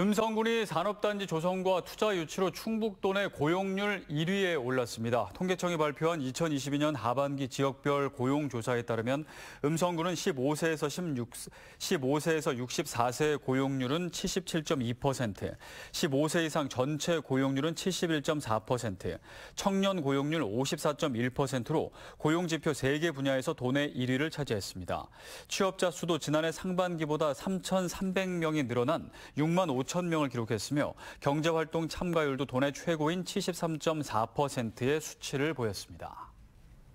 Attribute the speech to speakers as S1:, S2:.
S1: 음성군이 산업단지 조성과 투자 유치로 충북도 내 고용률 1위에 올랐습니다. 통계청이 발표한 2022년 하반기 지역별 고용 조사에 따르면 음성군은 15세에서 16 15세에서 64세 고용률은 77.2%, 15세 이상 전체 고용률은 71.4%, 청년 고용률 54.1%로 고용 지표 3개 분야에서 도내 1위를 차지했습니다. 취업자 수도 지난해 상반기보다 3,300명이 늘어난 6만 5 9천 명을 기록했으며 경제활동 참가율도 돈의 최고인 73.4%의 수치를 보였습니다.